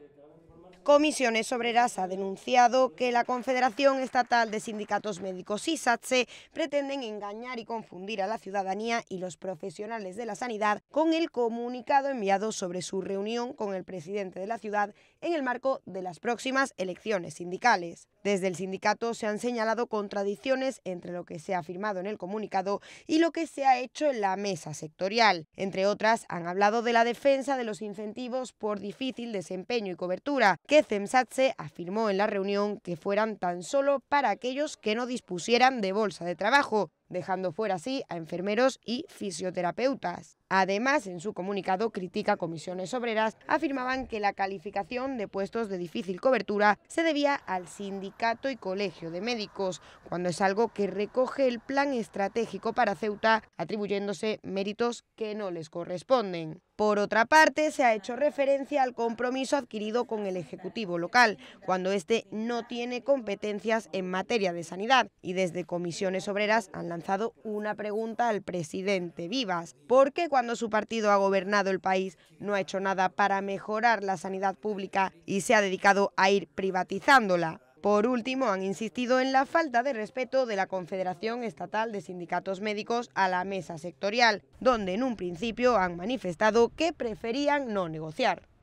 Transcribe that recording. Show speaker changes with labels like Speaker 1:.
Speaker 1: Okay, Gavin. Comisiones Obreras ha denunciado que la Confederación Estatal de Sindicatos Médicos y SATSE pretenden engañar y confundir a la ciudadanía y los profesionales de la sanidad con el comunicado enviado sobre su reunión con el presidente de la ciudad en el marco de las próximas elecciones sindicales. Desde el sindicato se han señalado contradicciones entre lo que se ha firmado en el comunicado y lo que se ha hecho en la mesa sectorial. Entre otras, han hablado de la defensa de los incentivos por difícil desempeño y cobertura, que CEMSATSE afirmó en la reunión que fueran tan solo para aquellos que no dispusieran de bolsa de trabajo, dejando fuera así a enfermeros y fisioterapeutas. Además, en su comunicado critica comisiones obreras, afirmaban que la calificación de puestos de difícil cobertura se debía al sindicato y colegio de médicos, cuando es algo que recoge el plan estratégico para Ceuta, atribuyéndose méritos que no les corresponden. Por otra parte, se ha hecho referencia al compromiso adquirido con el Ejecutivo local, cuando éste no tiene competencias en materia de sanidad y desde comisiones obreras han lanzado una pregunta al presidente Vivas. ¿Por qué cuando su partido ha gobernado el país no ha hecho nada para mejorar la sanidad pública y se ha dedicado a ir privatizándola? Por último, han insistido en la falta de respeto de la Confederación Estatal de Sindicatos Médicos a la mesa sectorial, donde en un principio han manifestado que preferían no negociar.